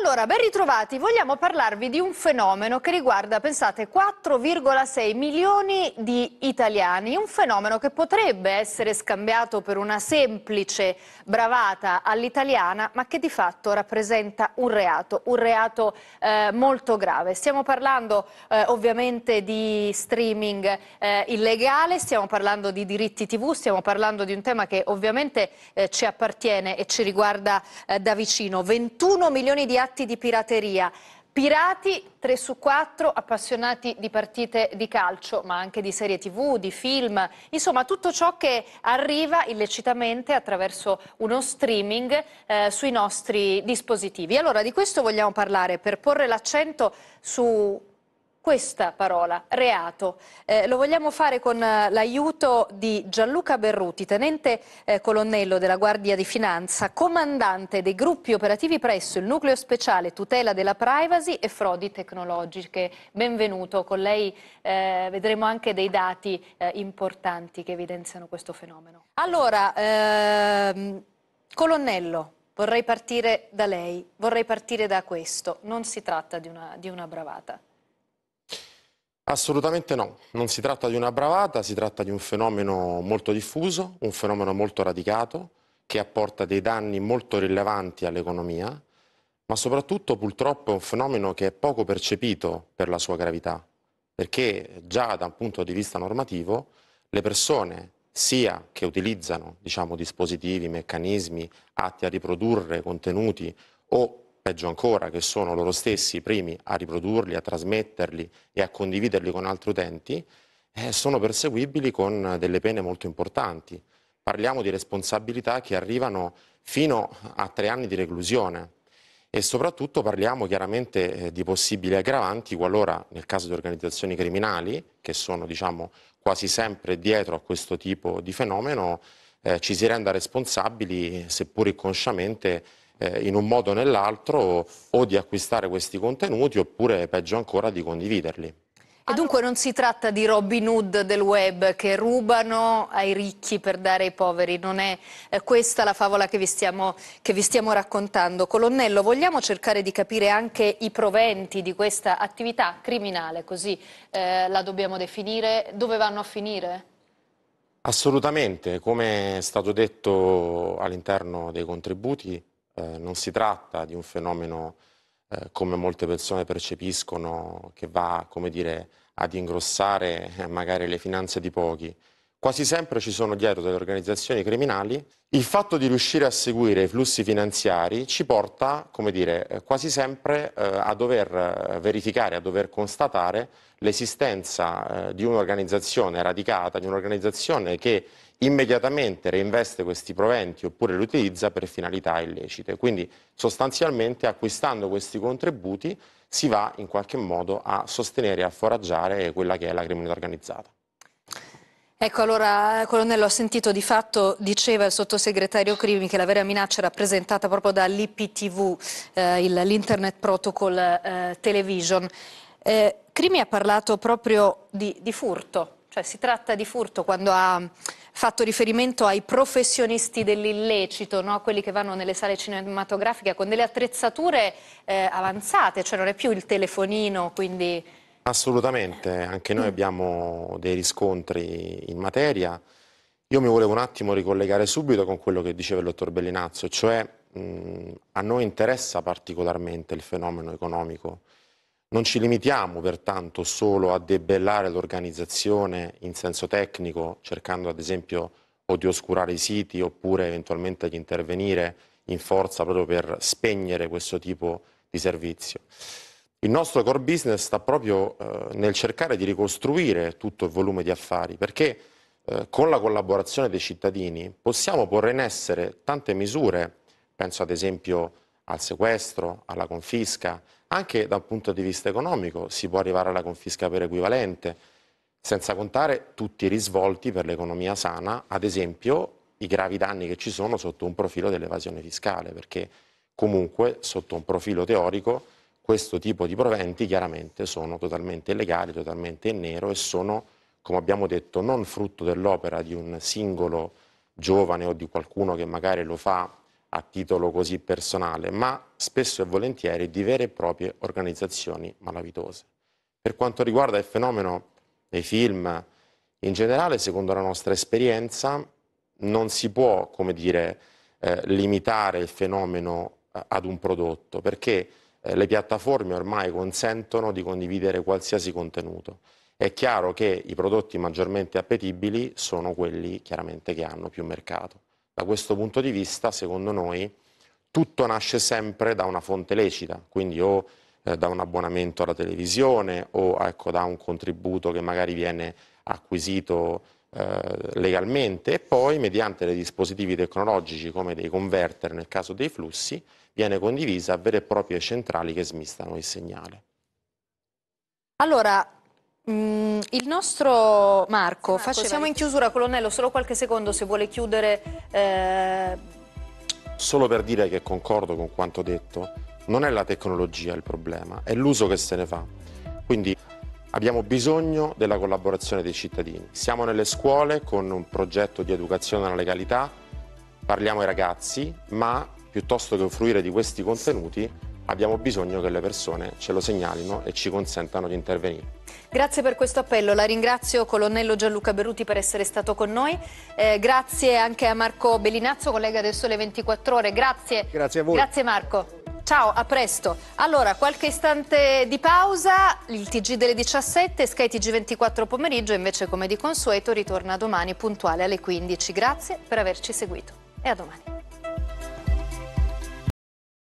Allora, ben ritrovati, vogliamo parlarvi di un fenomeno che riguarda, pensate, 4,6 milioni di italiani, un fenomeno che potrebbe essere scambiato per una semplice bravata all'italiana, ma che di fatto rappresenta un reato, un reato eh, molto grave. Stiamo parlando eh, ovviamente di streaming eh, illegale, stiamo parlando di diritti tv, stiamo parlando di un tema che ovviamente eh, ci appartiene e ci riguarda eh, da vicino. 21 milioni di atti di pirateria. Pirati 3 su 4 appassionati di partite di calcio, ma anche di serie tv, di film, insomma tutto ciò che arriva illecitamente attraverso uno streaming eh, sui nostri dispositivi. Allora di questo vogliamo parlare per porre l'accento su questa parola, reato. Eh, lo vogliamo fare con eh, l'aiuto di Gianluca Berruti, tenente eh, colonnello della Guardia di Finanza, comandante dei gruppi operativi presso il nucleo speciale tutela della privacy e frodi tecnologiche. Benvenuto, con lei eh, vedremo anche dei dati eh, importanti che evidenziano questo fenomeno. Allora, ehm, colonnello, vorrei partire da lei, vorrei partire da questo, non si tratta di una, di una bravata. Assolutamente no, non si tratta di una bravata, si tratta di un fenomeno molto diffuso, un fenomeno molto radicato, che apporta dei danni molto rilevanti all'economia, ma soprattutto purtroppo è un fenomeno che è poco percepito per la sua gravità, perché già da un punto di vista normativo le persone sia che utilizzano diciamo, dispositivi, meccanismi atti a riprodurre contenuti o peggio ancora che sono loro stessi i primi a riprodurli, a trasmetterli e a condividerli con altri utenti, eh, sono perseguibili con delle pene molto importanti. Parliamo di responsabilità che arrivano fino a tre anni di reclusione e soprattutto parliamo chiaramente eh, di possibili aggravanti qualora nel caso di organizzazioni criminali, che sono diciamo, quasi sempre dietro a questo tipo di fenomeno, eh, ci si renda responsabili, seppur inconsciamente, eh, in un modo o nell'altro o di acquistare questi contenuti oppure peggio ancora di condividerli. E dunque non si tratta di Robin Hood del web che rubano ai ricchi per dare ai poveri, non è questa la favola che vi, stiamo, che vi stiamo raccontando. Colonnello, vogliamo cercare di capire anche i proventi di questa attività criminale, così eh, la dobbiamo definire, dove vanno a finire? Assolutamente, come è stato detto all'interno dei contributi, eh, non si tratta di un fenomeno eh, come molte persone percepiscono che va, come dire, ad ingrossare eh, magari le finanze di pochi, Quasi sempre ci sono dietro delle organizzazioni criminali. Il fatto di riuscire a seguire i flussi finanziari ci porta, come dire, eh, quasi sempre eh, a dover eh, verificare, a dover constatare l'esistenza eh, di un'organizzazione radicata, di un'organizzazione che immediatamente reinveste questi proventi oppure li utilizza per finalità illecite. Quindi sostanzialmente acquistando questi contributi si va in qualche modo a sostenere e a foraggiare quella che è la criminalità organizzata. Ecco, allora, colonnello, ho sentito di fatto, diceva il sottosegretario Crimi, che la vera minaccia è rappresentata proprio dall'IPTV, eh, l'Internet Protocol eh, Television. Eh, Crimi ha parlato proprio di, di furto, cioè si tratta di furto quando ha fatto riferimento ai professionisti dell'illecito, no? quelli che vanno nelle sale cinematografiche con delle attrezzature eh, avanzate, cioè non è più il telefonino, quindi... Assolutamente, anche noi mm. abbiamo dei riscontri in materia. Io mi volevo un attimo ricollegare subito con quello che diceva il dottor Bellinazzo, cioè mh, mm, a noi interessa particolarmente il fenomeno economico. Non ci limitiamo pertanto solo a debellare l'organizzazione in senso tecnico, cercando ad esempio o di oscurare i siti oppure eventualmente di intervenire in forza proprio per spegnere questo tipo di servizio. Il nostro core business sta proprio eh, nel cercare di ricostruire tutto il volume di affari, perché eh, con la collaborazione dei cittadini possiamo porre in essere tante misure, penso ad esempio al sequestro, alla confisca, anche dal punto di vista economico si può arrivare alla confisca per equivalente, senza contare tutti i risvolti per l'economia sana, ad esempio i gravi danni che ci sono sotto un profilo dell'evasione fiscale, perché comunque sotto un profilo teorico questo tipo di proventi chiaramente sono totalmente illegali, totalmente in nero e sono, come abbiamo detto, non frutto dell'opera di un singolo giovane o di qualcuno che magari lo fa a titolo così personale, ma spesso e volentieri di vere e proprie organizzazioni malavitose. Per quanto riguarda il fenomeno dei film, in generale, secondo la nostra esperienza, non si può, come dire, eh, limitare il fenomeno eh, ad un prodotto, perché eh, le piattaforme ormai consentono di condividere qualsiasi contenuto. È chiaro che i prodotti maggiormente appetibili sono quelli chiaramente che hanno più mercato. Da questo punto di vista, secondo noi, tutto nasce sempre da una fonte lecita, quindi o eh, da un abbonamento alla televisione o ecco, da un contributo che magari viene acquisito eh, legalmente e poi mediante dei dispositivi tecnologici come dei converter nel caso dei flussi viene condivisa a vere e proprie centrali che smistano il segnale. Allora, mm, il nostro Marco, Marco facciamo in chiusura, colonnello, solo qualche secondo se vuole chiudere. Eh... Solo per dire che concordo con quanto detto, non è la tecnologia il problema, è l'uso che se ne fa. Quindi Abbiamo bisogno della collaborazione dei cittadini. Siamo nelle scuole con un progetto di educazione alla legalità, parliamo ai ragazzi, ma piuttosto che offrire di questi contenuti abbiamo bisogno che le persone ce lo segnalino e ci consentano di intervenire. Grazie per questo appello, la ringrazio colonnello Gianluca Berruti per essere stato con noi, eh, grazie anche a Marco Bellinazzo, collega del Sole 24 Ore, grazie. Grazie a voi. Grazie Marco. Ciao, a presto. Allora, qualche istante di pausa, il TG delle 17, Sky TG24 pomeriggio, invece come di consueto ritorna domani puntuale alle 15. Grazie per averci seguito e a domani.